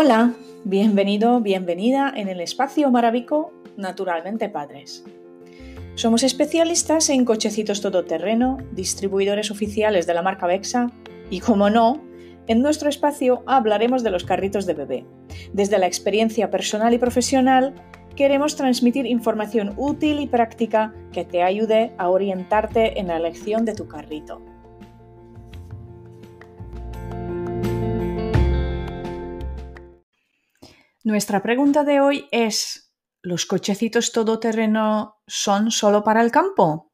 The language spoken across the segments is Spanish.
Hola, bienvenido, bienvenida en el espacio maravico Naturalmente Padres. Somos especialistas en cochecitos todoterreno, distribuidores oficiales de la marca Vexa y, como no, en nuestro espacio hablaremos de los carritos de bebé. Desde la experiencia personal y profesional, queremos transmitir información útil y práctica que te ayude a orientarte en la elección de tu carrito. Nuestra pregunta de hoy es, ¿los cochecitos todoterreno son solo para el campo?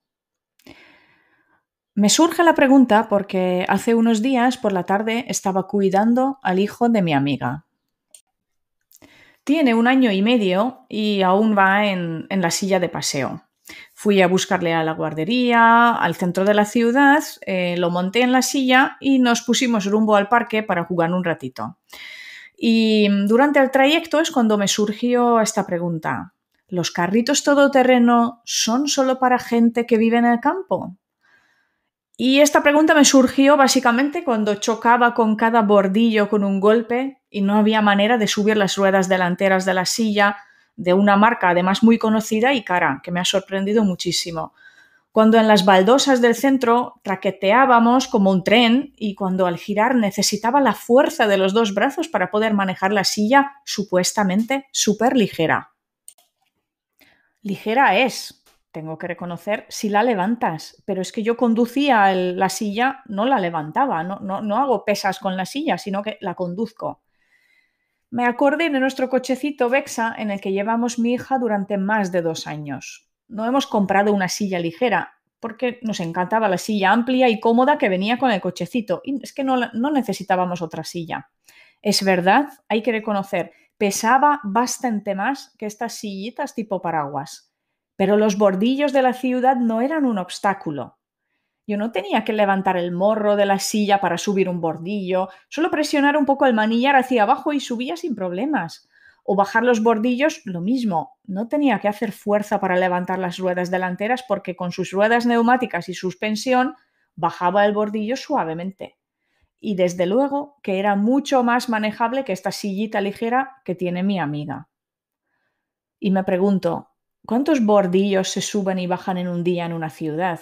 Me surge la pregunta porque hace unos días por la tarde estaba cuidando al hijo de mi amiga. Tiene un año y medio y aún va en, la silla de paseo. Fui a buscarle a la guardería, al centro de la ciudad, eh, lo monté en la silla y nos pusimos rumbo al parque para jugar un ratito. Y mm, durante el trayecto es cuando me surgió esta pregunta. ¿Los carritos todoterreno son solo para gente que vive en el campo? Y esta pregunta me surgió básicamente cuando chocaba con cada bordillo con un golpe y no había manera de subir las ruedas delanteras de la silla de una marca además muy conocida y cara, que me ha sorprendido muchísimo cuando en las baldosas del centro traqueteábamos como un tren y cuando al girar necesitaba la fuerza de los dos brazos para poder manejar la silla supuestamente súper ligera. Ligera es, tengo que reconocer, si la levantas, pero es que yo conducía la silla, no la levantaba, no, no, no hago pesas con la silla, sino que la conduzco. Me acordé de nuestro cochecito Vexa en el que llevamos mi hija durante más de dos años no hemos comprado una silla ligera porque nos encantaba la silla amplia y cómoda que venía con el cochecito. Y es que no, no necesitábamos otra silla. Es verdad, hay que reconocer, pesaba bastante más que estas sillitas tipo paraguas. Pero los bordillos de la ciudad no eran un obstáculo. Yo no tenía que levantar el morro de la silla para subir un bordillo, solo presionar un poco el manillar hacia abajo y subía sin problemas o bajar los bordillos, lo mismo, no tenía que hacer fuerza para levantar las ruedas delanteras porque con sus ruedas neumáticas y suspensión bajaba el bordillo suavemente. Y desde luego que era mucho más manejable que esta sillita ligera que tiene mi amiga. Y me pregunto, ¿cuántos bordillos se suben y bajan en un día en una ciudad?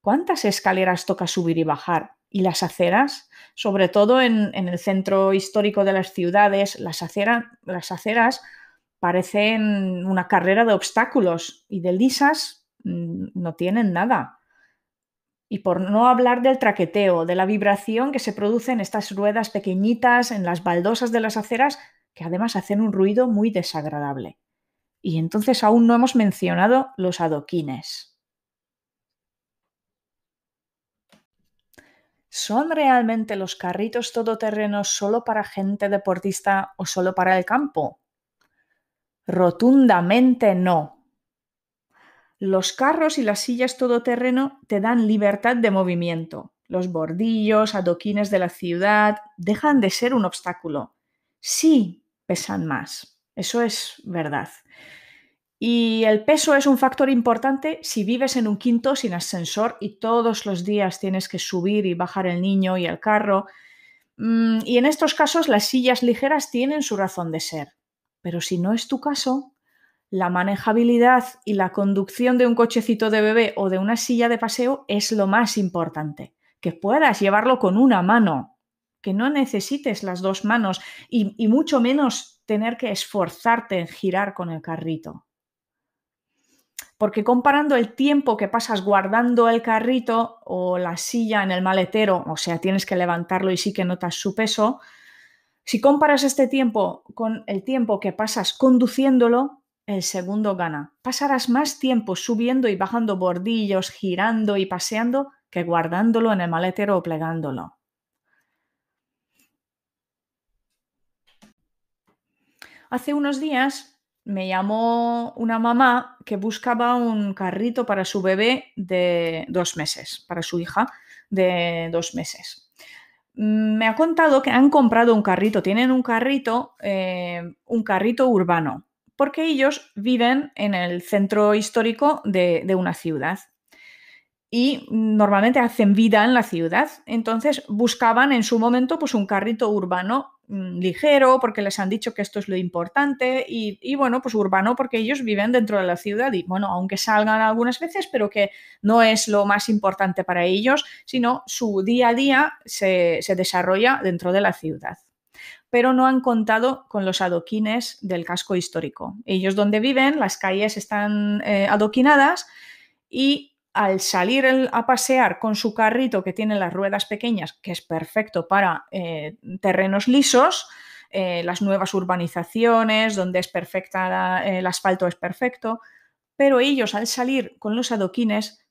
¿Cuántas escaleras toca subir y bajar? y las aceras, sobre todo en, el centro histórico de las ciudades, las, las aceras parecen una carrera de obstáculos y de lisas mm, no tienen nada. Y por no hablar del traqueteo, de la vibración que se produce en estas ruedas pequeñitas, en las baldosas de las aceras, que además hacen un ruido muy desagradable. Y entonces aún no hemos mencionado los adoquines. ¿Son realmente los carritos todoterrenos solo para gente deportista o solo para el campo? Rotundamente no. Los carros y las sillas todoterreno te dan libertad de movimiento. Los bordillos, adoquines de la ciudad dejan de ser un obstáculo. Sí, pesan más. Eso es verdad. Y el peso es un factor importante si vives en un quinto sin ascensor y todos los días tienes que subir y bajar el niño y el carro. Mm, y en estos casos las sillas ligeras tienen su razón de ser. Pero si no es tu caso, la manejabilidad y la conducción de un cochecito de bebé o de una silla de paseo es lo más importante. Que puedas llevarlo con una mano, que no necesites las dos manos y, mucho menos tener que esforzarte en girar con el carrito porque comparando el tiempo que pasas guardando el carrito o la silla en el maletero, o sea, tienes que levantarlo y sí que notas su peso, si comparas este tiempo con el tiempo que pasas conduciéndolo, el segundo gana. Pasarás más tiempo subiendo y bajando bordillos, girando y paseando que guardándolo en el maletero o plegándolo. Hace unos días me llamó una mamá que buscaba un carrito para su bebé de dos meses, para su hija de dos meses. Mm, me ha contado que han comprado un carrito, tienen un carrito, eh, un carrito urbano, porque ellos viven en el centro histórico de, una ciudad y normalmente hacen vida en la ciudad. Entonces buscaban en su momento pues, un carrito urbano Mm, ligero, porque les han dicho que esto es lo importante y, bueno, pues urbano porque ellos viven dentro de la ciudad y bueno, aunque salgan algunas veces, pero que no es lo más importante para ellos, sino su día a día se, desarrolla dentro de la ciudad. Pero no han contado con los adoquines del casco histórico. Ellos donde viven, las calles están eh, adoquinadas y al salir a pasear con su carrito que tiene las ruedas pequeñas, que es perfecto para eh, terrenos lisos, eh, las nuevas urbanizaciones, donde es perfecta el asfalto es perfecto, pero ellos al salir con los adoquines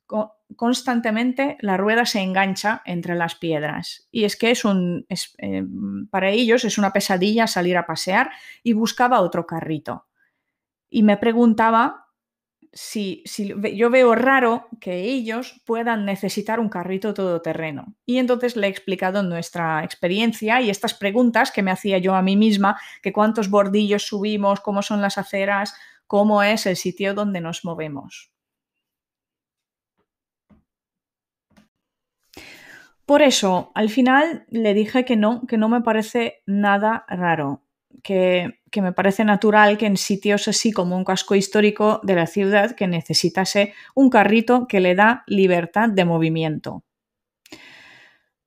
constantemente la rueda se engancha entre las piedras y es que es eh, para ellos es una pesadilla salir a pasear y buscaba otro carrito y me preguntaba si, yo veo raro que ellos puedan necesitar un carrito todoterreno. Y entonces le he explicado nuestra experiencia y estas preguntas que me hacía yo a mí misma, que cuántos bordillos subimos, cómo son las aceras, cómo es el sitio donde nos movemos. Por eso, al final le dije que no, que no me parece nada raro que, me parece natural que en sitios así como un casco histórico de la ciudad que necesitase un carrito que le da libertad de movimiento.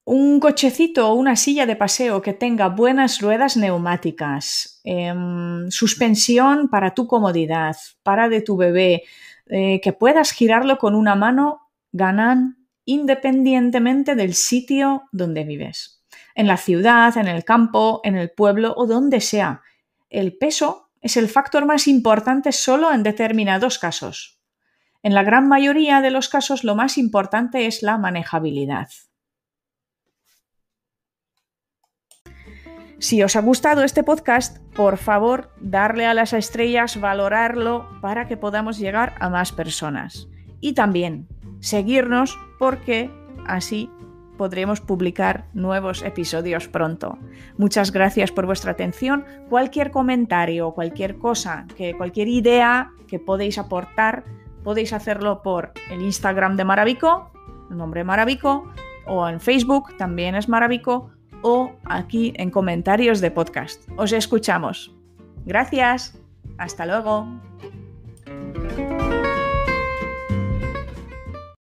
Un cochecito o una silla de paseo que tenga buenas ruedas neumáticas, em, suspensión para tu comodidad, para de tu bebé, eh, que puedas girarlo con una mano, ganan independientemente del sitio donde vives en la ciudad, en el campo, en el pueblo o donde sea. El peso es el factor más importante solo en determinados casos. En la gran mayoría de los casos lo más importante es la manejabilidad. Si os ha gustado este podcast, por favor, darle a las estrellas, valorarlo para que podamos llegar a más personas. Y también seguirnos porque así podremos publicar nuevos episodios pronto. Muchas gracias por vuestra atención. Cualquier comentario, cualquier cosa, que, cualquier idea que podéis aportar, podéis hacerlo por el Instagram de Maravico, el nombre Maravico, o en Facebook, también es Maravico, o aquí en comentarios de podcast. Os escuchamos. Gracias. Hasta luego.